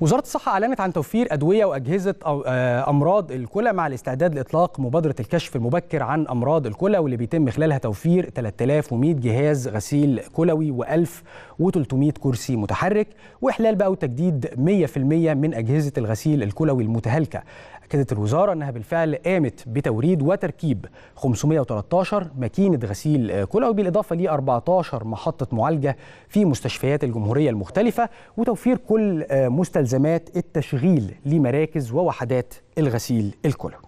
وزاره الصحه اعلنت عن توفير ادويه واجهزه آه، امراض الكلى مع الاستعداد لاطلاق مبادره الكشف المبكر عن امراض الكلى واللي بيتم خلالها توفير 3100 جهاز غسيل كلوي و1300 كرسي متحرك واحلال بقى وتجديد 100% من اجهزه الغسيل الكلوي المتهالكه أكدت الوزارة أنها بالفعل قامت بتوريد وتركيب 513 ماكينة غسيل كلوي بالإضافة ل 14 محطة معالجة في مستشفيات الجمهورية المختلفة وتوفير كل آه، مستلزمات التشغيل لمراكز ووحدات الغسيل الكلوي